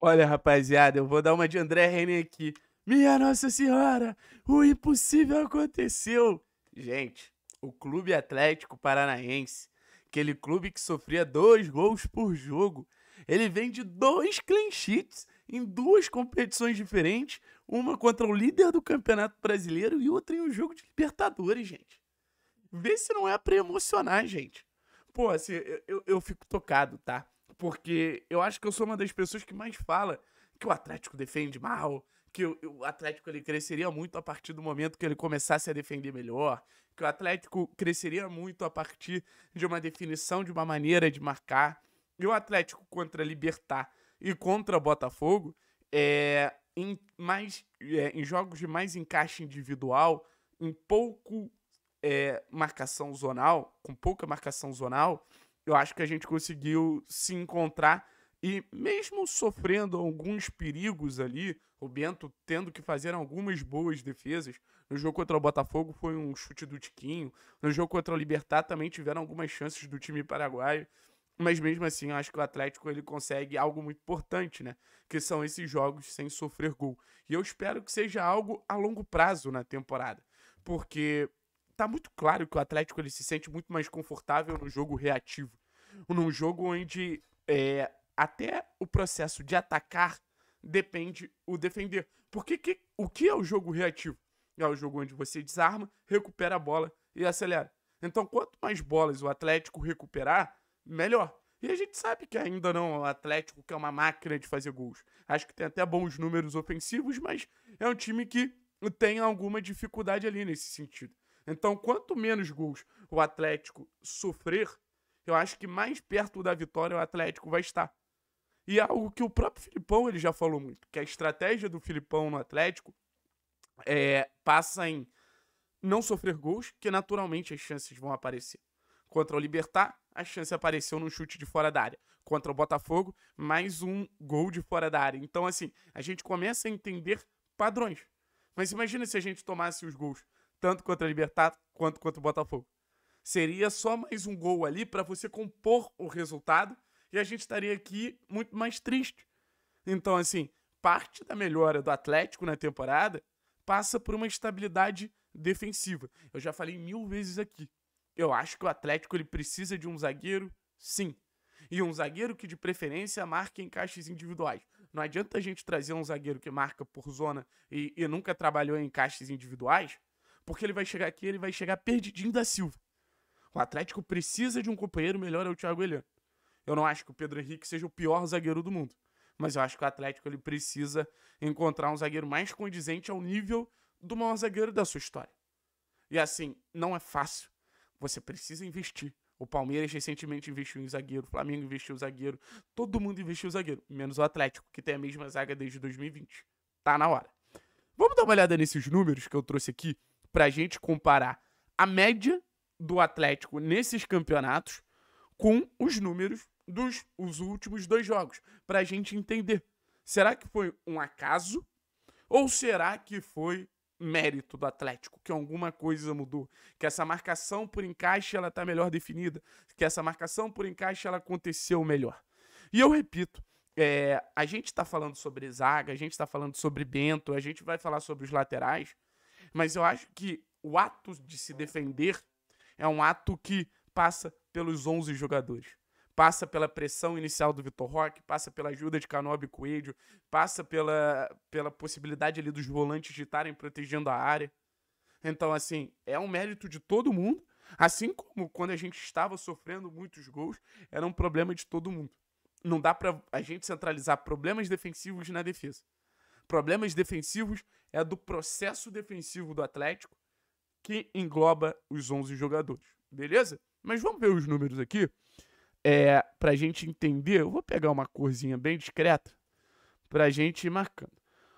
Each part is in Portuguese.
Olha, rapaziada, eu vou dar uma de André Renner aqui. Minha Nossa Senhora, o impossível aconteceu. Gente, o Clube Atlético Paranaense, aquele clube que sofria dois gols por jogo, ele vem de dois clean sheets em duas competições diferentes, uma contra o líder do Campeonato Brasileiro e outra em um jogo de Libertadores, gente. Vê se não é pra emocionar, gente. Pô, assim, eu, eu, eu fico tocado, tá? Porque eu acho que eu sou uma das pessoas que mais fala que o Atlético defende mal, que o, o Atlético ele cresceria muito a partir do momento que ele começasse a defender melhor, que o Atlético cresceria muito a partir de uma definição, de uma maneira de marcar. E o Atlético contra Libertar e contra Botafogo, é, em, mais, é, em jogos de mais encaixe individual, em pouco é, marcação zonal, com pouca marcação zonal, eu acho que a gente conseguiu se encontrar e mesmo sofrendo alguns perigos ali, o Bento tendo que fazer algumas boas defesas, no jogo contra o Botafogo foi um chute do Tiquinho, no jogo contra o Libertar também tiveram algumas chances do time paraguaio, mas mesmo assim eu acho que o Atlético ele consegue algo muito importante, né? Que são esses jogos sem sofrer gol. E eu espero que seja algo a longo prazo na temporada, porque tá muito claro que o Atlético ele se sente muito mais confortável no jogo reativo num jogo onde é, até o processo de atacar depende o defender. Porque que, o que é o jogo reativo? É o jogo onde você desarma, recupera a bola e acelera. Então, quanto mais bolas o Atlético recuperar, melhor. E a gente sabe que ainda não o Atlético, que é uma máquina de fazer gols. Acho que tem até bons números ofensivos, mas é um time que tem alguma dificuldade ali nesse sentido. Então, quanto menos gols o Atlético sofrer, eu acho que mais perto da vitória o Atlético vai estar. E é algo que o próprio Filipão ele já falou muito, que a estratégia do Filipão no Atlético é, passa em não sofrer gols, que naturalmente as chances vão aparecer. Contra o Libertar, a chance apareceu num chute de fora da área. Contra o Botafogo, mais um gol de fora da área. Então, assim, a gente começa a entender padrões. Mas imagina se a gente tomasse os gols tanto contra o Libertar quanto contra o Botafogo. Seria só mais um gol ali para você compor o resultado e a gente estaria aqui muito mais triste. Então, assim, parte da melhora do Atlético na temporada passa por uma estabilidade defensiva. Eu já falei mil vezes aqui. Eu acho que o Atlético ele precisa de um zagueiro, sim. E um zagueiro que de preferência marque em caixas individuais. Não adianta a gente trazer um zagueiro que marca por zona e, e nunca trabalhou em caixas individuais, porque ele vai chegar aqui, ele vai chegar perdidinho da Silva. O Atlético precisa de um companheiro melhor, é o Thiago Heleno. Eu não acho que o Pedro Henrique seja o pior zagueiro do mundo, mas eu acho que o Atlético ele precisa encontrar um zagueiro mais condizente ao nível do maior zagueiro da sua história. E assim, não é fácil. Você precisa investir. O Palmeiras recentemente investiu em zagueiro, o Flamengo investiu em zagueiro, todo mundo investiu em zagueiro, menos o Atlético, que tem a mesma zaga desde 2020. Tá na hora. Vamos dar uma olhada nesses números que eu trouxe aqui pra gente comparar a média do Atlético nesses campeonatos com os números dos os últimos dois jogos, para a gente entender. Será que foi um acaso ou será que foi mérito do Atlético, que alguma coisa mudou, que essa marcação por encaixe ela tá melhor definida, que essa marcação por encaixe ela aconteceu melhor. E eu repito, é, a gente está falando sobre zaga, a gente está falando sobre Bento, a gente vai falar sobre os laterais, mas eu acho que o ato de se defender é um ato que passa pelos 11 jogadores. Passa pela pressão inicial do Vitor Roque, passa pela ajuda de e Coelho, passa pela, pela possibilidade ali dos volantes de estarem protegendo a área. Então, assim, é um mérito de todo mundo, assim como quando a gente estava sofrendo muitos gols, era um problema de todo mundo. Não dá para a gente centralizar problemas defensivos na defesa. Problemas defensivos é do processo defensivo do Atlético que engloba os 11 jogadores, beleza? Mas vamos ver os números aqui é, para a gente entender. Eu vou pegar uma corzinha bem discreta para a gente ir marcando.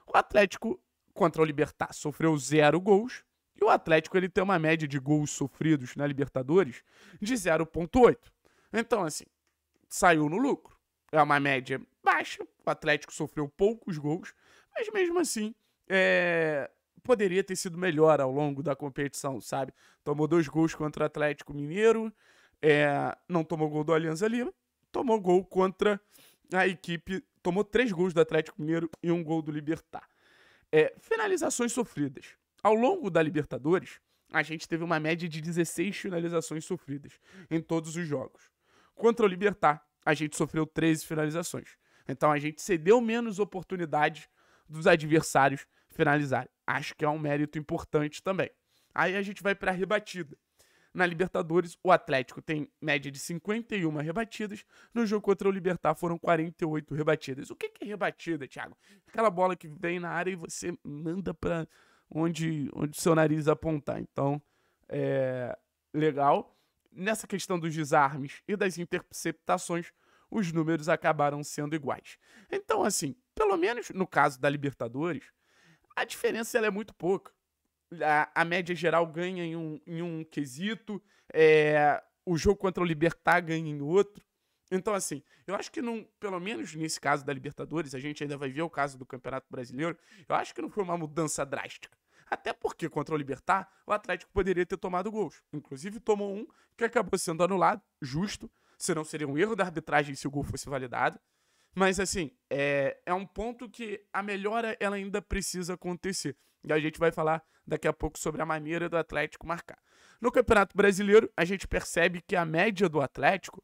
O Atlético contra o Libertar sofreu zero gols e o Atlético ele tem uma média de gols sofridos na Libertadores de 0,8. Então, assim, saiu no lucro. É uma média baixa, o Atlético sofreu poucos gols, mas mesmo assim é, poderia ter sido melhor ao longo da competição, sabe? Tomou dois gols contra o Atlético Mineiro, é, não tomou gol do Alianza Lima, tomou gol contra a equipe, tomou três gols do Atlético Mineiro e um gol do Libertar. É, finalizações sofridas. Ao longo da Libertadores, a gente teve uma média de 16 finalizações sofridas em todos os jogos. Contra o Libertar, a gente sofreu 13 finalizações. Então a gente cedeu menos oportunidades dos adversários finalizar Acho que é um mérito importante também. Aí a gente vai para a rebatida. Na Libertadores, o Atlético tem média de 51 rebatidas. No jogo contra o Libertar foram 48 rebatidas. O que é rebatida, Thiago? Aquela bola que vem na área e você manda para onde, onde o seu nariz apontar. Então, é legal. Nessa questão dos desarmes e das interceptações, os números acabaram sendo iguais. Então, assim, pelo menos no caso da Libertadores, a diferença ela é muito pouca. A, a média geral ganha em um, em um quesito, é, o jogo contra o Libertar ganha em outro. Então, assim, eu acho que não, pelo menos nesse caso da Libertadores, a gente ainda vai ver o caso do Campeonato Brasileiro, eu acho que não foi uma mudança drástica. Até porque contra o Libertar, o Atlético poderia ter tomado gols. Inclusive tomou um que acabou sendo anulado, justo, senão seria um erro da arbitragem se o gol fosse validado. Mas assim, é, é um ponto que a melhora ela ainda precisa acontecer. E a gente vai falar daqui a pouco sobre a maneira do Atlético marcar. No Campeonato Brasileiro, a gente percebe que a média do Atlético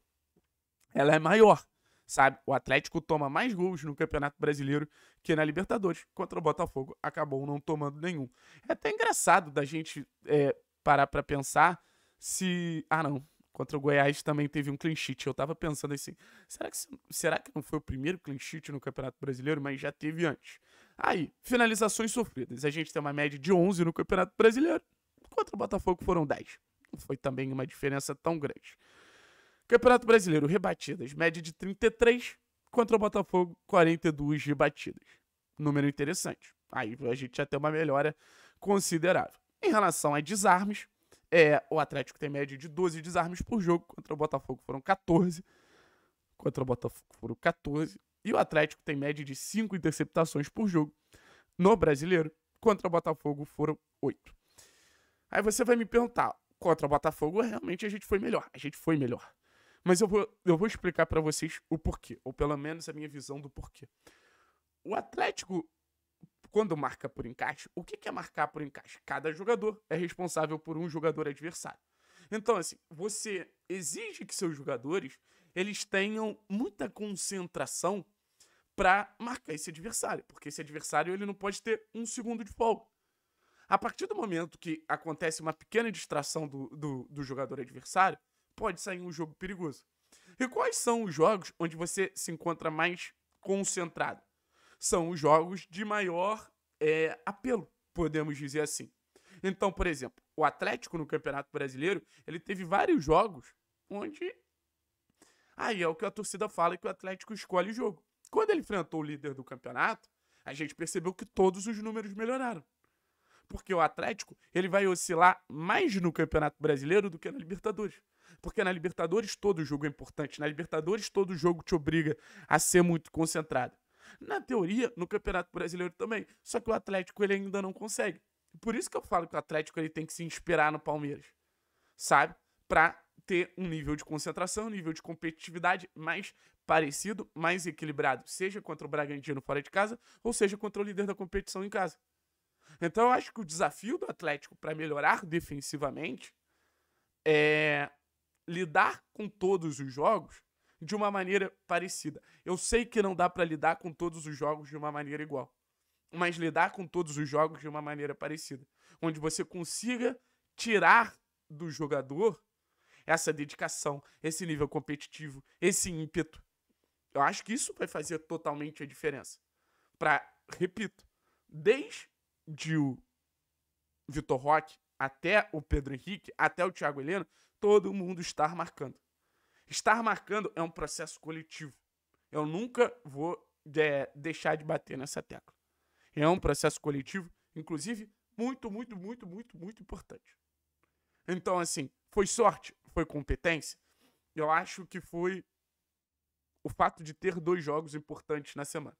ela é maior, sabe? O Atlético toma mais gols no Campeonato Brasileiro que na Libertadores. Contra o Botafogo, acabou não tomando nenhum. É até engraçado da gente é, parar para pensar se... Ah, não. Contra o Goiás também teve um clean sheet. Eu tava pensando assim, será que, será que não foi o primeiro clean sheet no Campeonato Brasileiro? Mas já teve antes. Aí, finalizações sofridas. A gente tem uma média de 11 no Campeonato Brasileiro. Contra o Botafogo foram 10. Não foi também uma diferença tão grande. Campeonato Brasileiro, rebatidas, média de 33. Contra o Botafogo, 42 rebatidas. Número interessante. Aí a gente já tem uma melhora considerável. Em relação a desarmes, é, o Atlético tem média de 12 desarmes por jogo, contra o Botafogo foram 14. Contra o Botafogo foram 14. E o Atlético tem média de 5 interceptações por jogo. No brasileiro, contra o Botafogo foram 8. Aí você vai me perguntar, contra o Botafogo realmente a gente foi melhor. A gente foi melhor. Mas eu vou, eu vou explicar para vocês o porquê, ou pelo menos a minha visão do porquê. O Atlético quando marca por encaixe, o que é marcar por encaixe? Cada jogador é responsável por um jogador adversário. Então, assim, você exige que seus jogadores eles tenham muita concentração para marcar esse adversário, porque esse adversário ele não pode ter um segundo de folga. A partir do momento que acontece uma pequena distração do, do, do jogador adversário, pode sair um jogo perigoso. E quais são os jogos onde você se encontra mais concentrado? são os jogos de maior é, apelo, podemos dizer assim. Então, por exemplo, o Atlético no Campeonato Brasileiro, ele teve vários jogos onde aí é o que a torcida fala que o Atlético escolhe o jogo. Quando ele enfrentou o líder do campeonato, a gente percebeu que todos os números melhoraram. Porque o Atlético, ele vai oscilar mais no Campeonato Brasileiro do que na Libertadores. Porque na Libertadores todo jogo é importante, na Libertadores todo jogo te obriga a ser muito concentrado. Na teoria, no Campeonato Brasileiro também. Só que o Atlético ele ainda não consegue. Por isso que eu falo que o Atlético ele tem que se inspirar no Palmeiras, sabe? Para ter um nível de concentração, um nível de competitividade mais parecido, mais equilibrado, seja contra o Bragantino fora de casa, ou seja contra o líder da competição em casa. Então eu acho que o desafio do Atlético para melhorar defensivamente é lidar com todos os jogos de uma maneira parecida. Eu sei que não dá para lidar com todos os jogos de uma maneira igual, mas lidar com todos os jogos de uma maneira parecida, onde você consiga tirar do jogador essa dedicação, esse nível competitivo, esse ímpeto. Eu acho que isso vai fazer totalmente a diferença. Para, repito, desde o Vitor Roque até o Pedro Henrique, até o Thiago Heleno, todo mundo estar marcando. Estar marcando é um processo coletivo. Eu nunca vou de, deixar de bater nessa tecla. É um processo coletivo, inclusive, muito, muito, muito, muito, muito importante. Então, assim, foi sorte? Foi competência? Eu acho que foi o fato de ter dois jogos importantes na semana.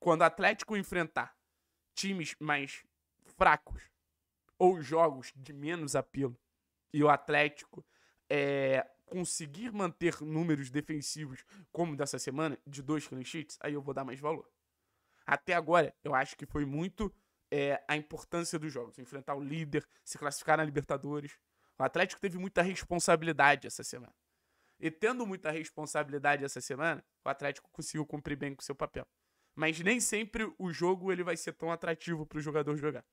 Quando o Atlético enfrentar times mais fracos ou jogos de menos apelo e o Atlético é, conseguir manter números defensivos como dessa semana, de dois clean sheets, aí eu vou dar mais valor. Até agora, eu acho que foi muito é, a importância dos jogos. Enfrentar o líder, se classificar na Libertadores. O Atlético teve muita responsabilidade essa semana. E tendo muita responsabilidade essa semana, o Atlético conseguiu cumprir bem com seu papel. Mas nem sempre o jogo ele vai ser tão atrativo para o jogador jogar.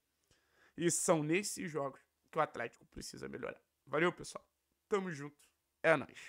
E são nesses jogos que o Atlético precisa melhorar. Valeu, pessoal. Tamo junto. É nóis.